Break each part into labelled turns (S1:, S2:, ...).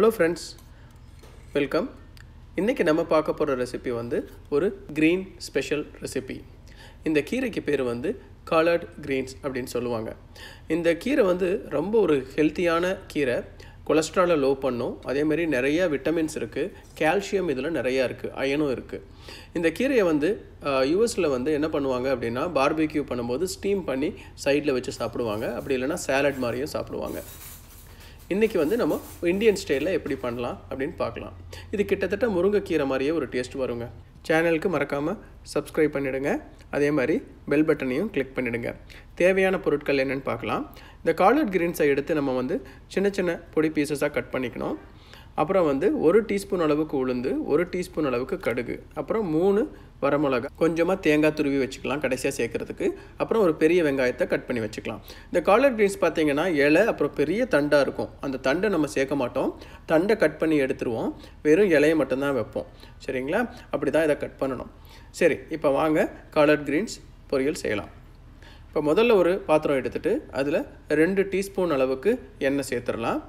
S1: hello friends welcome இன்றைக்கி நம்ம பார்க்க போகிற ரெசிபி வந்து ஒரு க்ரீன் ஸ்பெஷல் ரெசிபி இந்த கீரைக்கு பேர் வந்து கலர்ட் க்ரீன்ஸ் அப்படின்னு சொல்லுவாங்க இந்த கீரை வந்து ரொம்ப ஒரு ஹெல்த்தியான கீரை கொலஸ்ட்ராலை லோ பண்ணும் அதேமாரி நிறையா விட்டமின்ஸ் இருக்குது கால்சியம் இதில் நிறையா இருக்குது அயனும் இருக்குது இந்த கீரையை வந்து யூஎஸில் வந்து என்ன பண்ணுவாங்க அப்படின்னா பார்பிக்யூ பண்ணும்போது ஸ்டீம் பண்ணி சைடில் வச்சு சாப்பிடுவாங்க அப்படி இல்லைனா சேலட் மாதிரியும் சாப்பிடுவாங்க இன்றைக்கி வந்து நம்ம இந்தியன் ஸ்டைலில் எப்படி பண்ணலாம் அப்படின்னு பார்க்கலாம் இது கிட்டத்தட்ட முருங்கைக்கீரை மாதிரியே ஒரு டேஸ்ட் வருங்க சேனலுக்கு மறக்காமல் சப்ஸ்கிரைப் பண்ணிவிடுங்க அதே மாதிரி பெல் பட்டனையும் கிளிக் பண்ணிவிடுங்க தேவையான பொருட்கள் என்னென்னு பார்க்கலாம் இந்த காலட் கிரீன்ஸை எடுத்து நம்ம வந்து சின்ன சின்ன பொடி பீசஸாக கட் பண்ணிக்கணும் அப்புறம் வந்து ஒரு டீஸ்பூன் அளவுக்கு உளுந்து ஒரு டீஸ்பூன் அளவுக்கு கடுகு அப்புறம் மூணு வரமிளகா கொஞ்சமாக தேங்காய் துருவி வச்சுக்கலாம் கடைசியாக சேர்க்குறதுக்கு அப்புறம் ஒரு பெரிய வெங்காயத்தை கட் பண்ணி வச்சுக்கலாம் இந்த காலர் க்ரீன்ஸ் பார்த்திங்கன்னா இலை அப்புறம் பெரிய தண்டாக இருக்கும் அந்த தண்டை நம்ம சேர்க்க மாட்டோம் தண்டை கட் பண்ணி எடுத்துருவோம் வெறும் இலையை மட்டும்தான் வைப்போம் சரிங்களா அப்படி தான் இதை கட் பண்ணணும் சரி இப்போ வாங்க காலர் கிரீன்ஸ் பொரியல் செய்யலாம் இப்போ முதல்ல ஒரு பாத்திரம் எடுத்துகிட்டு அதில் ரெண்டு டீஸ்பூன் அளவுக்கு எண்ணெய் சேர்த்துடலாம்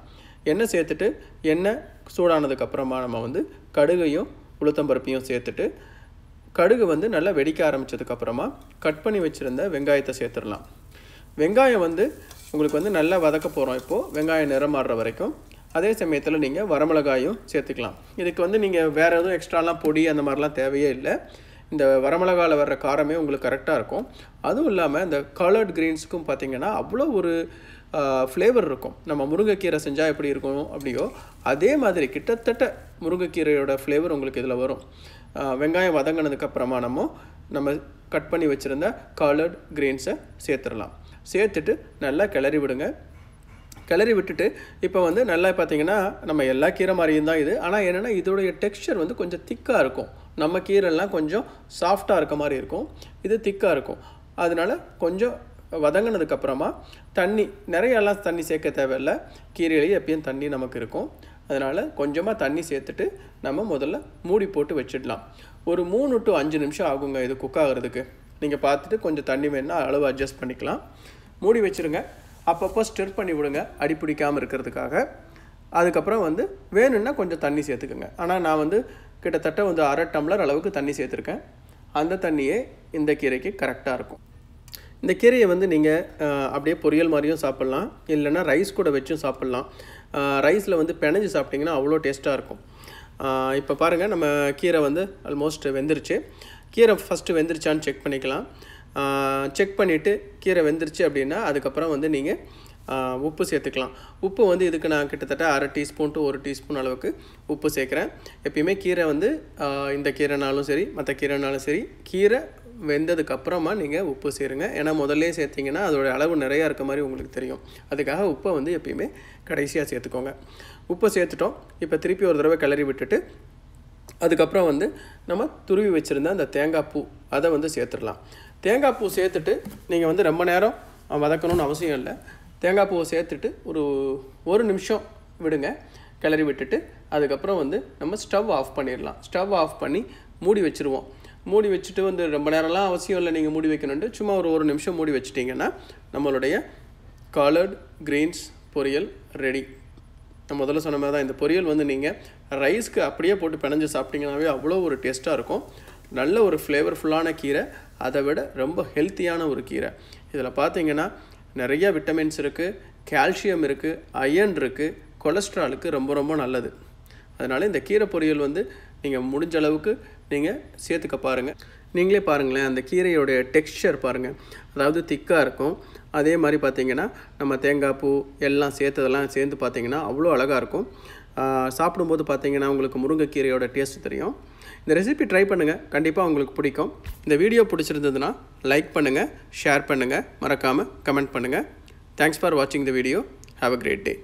S1: எண்ணெய் சேர்த்துட்டு எண்ணெய் சூடானதுக்கப்புறமா நம்ம வந்து கடுகையும் உளுத்தம்பருப்பையும் சேர்த்துட்டு கடுகு வந்து நல்லா வெடிக்க ஆரம்பித்ததுக்கப்புறமா கட் பண்ணி வச்சுருந்த வெங்காயத்தை சேர்த்துடலாம் வெங்காயம் வந்து உங்களுக்கு வந்து நல்லா வதக்க போகிறோம் இப்போது வெங்காயம் நிறமாடுற வரைக்கும் அதே சமயத்தில் நீங்கள் வரமிளகாயும் சேர்த்துக்கலாம் இதுக்கு வந்து நீங்கள் வேறு எதுவும் எக்ஸ்ட்ராலாம் பொடி அந்த மாதிரிலாம் தேவையே இல்லை இந்த வரமிளகாவில் வர்ற காரமே உங்களுக்கு கரெக்டாக இருக்கும் அதுவும் இல்லாமல் இந்த கலர்ட் க்ரீன்ஸுக்கும் பார்த்திங்கன்னா அவ்வளோ ஒரு ஃப்ளேவர் இருக்கும் நம்ம முருங்கைக்கீரை செஞ்சால் எப்படி இருக்கும் அப்படியோ அதே மாதிரி கிட்டத்தட்ட முருங்கைக்கீரையோட ஃப்ளேவர் உங்களுக்கு இதில் வரும் வெங்காயம் வதங்கினதுக்கப்புறமா நம்ம நம்ம கட் பண்ணி வச்சுருந்த கலர்ட் கிரீன்ஸை சேர்த்துடலாம் சேர்த்துட்டு நல்லா கிளறி விடுங்க கிளறி விட்டுட்டு இப்போ வந்து நல்லா பார்த்தீங்கன்னா நம்ம எல்லா கீரை மாதிரியும் தான் இது ஆனால் என்னென்னா இதோடைய டெக்ஸ்டர் வந்து கொஞ்சம் திக்காக இருக்கும் நம்ம கீரைலாம் கொஞ்சம் சாஃப்டாக இருக்க மாதிரி இருக்கும் இது திக்காக இருக்கும் அதனால் கொஞ்சம் வதங்கினதுக்கப்புறமா தண்ணி நிறையெல்லாம் தண்ணி சேர்க்க தேவையில்லை கீரையிலேயே எப்பயும் தண்ணி நமக்கு இருக்கும் அதனால் கொஞ்சமாக தண்ணி சேர்த்துட்டு நம்ம முதல்ல மூடி போட்டு வச்சிடலாம் ஒரு மூணு டு அஞ்சு நிமிஷம் ஆகுங்க இது குக் ஆகிறதுக்கு நீங்கள் பார்த்துட்டு கொஞ்சம் தண்ணி வேணுன்னா அளவு அட்ஜஸ்ட் பண்ணிக்கலாம் மூடி வச்சுருங்க அப்பப்போ ஸ்டிர் பண்ணி விடுங்க அடி பிடிக்காமல் இருக்கிறதுக்காக அதுக்கப்புறம் வந்து வேணும்னா கொஞ்சம் தண்ணி சேர்த்துக்குங்க ஆனால் நான் வந்து கிட்டத்தட்ட வந்து அரை டம்ளர் அளவுக்கு தண்ணி சேர்த்துருக்கேன் அந்த தண்ணியே இந்த கீரைக்கு கரெக்டாக இருக்கும் இந்த கீரையை வந்து நீங்கள் அப்படியே பொரியல் மாதிரியும் சாப்பிட்லாம் இல்லைனா ரைஸ் கூட வச்சும் சாப்பிட்லாம் ரைஸில் வந்து பிணைஞ்சு சாப்பிட்டிங்கன்னா அவ்வளோ டேஸ்ட்டாக இருக்கும் இப்போ பாருங்கள் நம்ம கீரை வந்து ஆல்மோஸ்ட் வெந்துருச்சு கீரை ஃபஸ்ட்டு வெந்துருச்சான்னு செக் பண்ணிக்கலாம் செக் பண்ணிவிட்டு கீரை வெந்துருச்சு அப்படின்னா அதுக்கப்புறம் வந்து நீங்கள் உப்பு சேர்த்துக்கலாம் உப்பு வந்து இதுக்கு நான் கிட்டத்தட்ட அரை டீஸ்பூன் டு ஒரு டீஸ்பூன் அளவுக்கு உப்பு சேர்க்குறேன் எப்பயுமே கீரை வந்து இந்த கீரைனாலும் சரி மற்ற கீரைனாலும் சரி கீரை வெந்ததுக்கப்புறமா நீங்கள் உப்பு சேருங்க ஏன்னா முதல்ல சேர்த்திங்கன்னா அதோடய அளவு நிறையா இருக்க மாதிரி உங்களுக்கு தெரியும் அதுக்காக உப்பை வந்து எப்பயுமே கடைசியாக சேர்த்துக்கோங்க உப்பை சேர்த்துட்டோம் இப்போ திருப்பி ஒரு தடவை கிளறி விட்டுட்டு அதுக்கப்புறம் வந்து நம்ம துருவி வச்சுருந்த அந்த தேங்காய் பூ அதை வந்து சேர்த்துடலாம் தேங்காய் பூ சேர்த்துட்டு நீங்கள் வந்து ரொம்ப நேரம் வதக்கணும்னு அவசியம் இல்லை தேங்காய் பூவை சேர்த்துட்டு ஒரு ஒரு நிமிஷம் விடுங்க கிளறி விட்டுட்டு அதுக்கப்புறம் வந்து நம்ம ஸ்டவ் ஆஃப் பண்ணிடலாம் ஸ்டவ் ஆஃப் பண்ணி மூடி வச்சுருவோம் மூடி வச்சுட்டு வந்து ரொம்ப நேரம்லாம் அவசியம் இல்லை நீங்கள் மூடி வைக்கணுன்ட்டு சும்மா ஒரு ஒரு நிமிஷம் மூடி வச்சுட்டிங்கன்னா நம்மளுடைய கலர்ட் கிரீன்ஸ் பொரியல் ரெடி நான் முதல்ல சொன்ன மாதிரி தான் இந்த பொரியல் வந்து நீங்கள் ரைஸ்க்கு அப்படியே போட்டு பிணைஞ்சு சாப்பிட்டிங்கனாவே அவ்வளோ ஒரு டேஸ்ட்டாக இருக்கும் நல்ல ஒரு ஃப்ளேவர்ஃபுல்லான கீரை அதை விட ரொம்ப ஹெல்த்தியான ஒரு கீரை இதில் பார்த்தீங்கன்னா நிறைய விட்டமின்ஸ் இருக்குது கால்சியம் இருக்குது அயன் இருக்குது கொலஸ்ட்ராலுக்கு ரொம்ப ரொம்ப நல்லது அதனால் இந்த கீரை பொரியல் வந்து நீங்கள் முடிஞ்ச அளவுக்கு நீங்கள் சேர்த்துக்க பாருங்கள் நீங்களே பாருங்களேன் அந்த கீரையோடைய டெக்ஸ்டர் பாருங்கள் அதாவது திக்காக இருக்கும் அதே மாதிரி பார்த்திங்கன்னா நம்ம தேங்காய் பூ எல்லாம் சேர்த்ததெல்லாம் சேர்ந்து பார்த்திங்கன்னா அவ்வளோ அழகாக இருக்கும் சாப்பிடும்போது பார்த்திங்கன்னா உங்களுக்கு முருங்கைக்கீரையோட டேஸ்ட் தெரியும் இந்த ரெசிபி ட்ரை பண்ணுங்கள் கண்டிப்பாக உங்களுக்கு பிடிக்கும் இந்த வீடியோ பிடிச்சிருந்ததுன்னா லைக் பண்ணுங்கள் ஷேர் பண்ணுங்கள் மறக்காமல் கமெண்ட் பண்ணுங்கள் தேங்க்ஸ் ஃபார் வாட்சிங் the video have a great day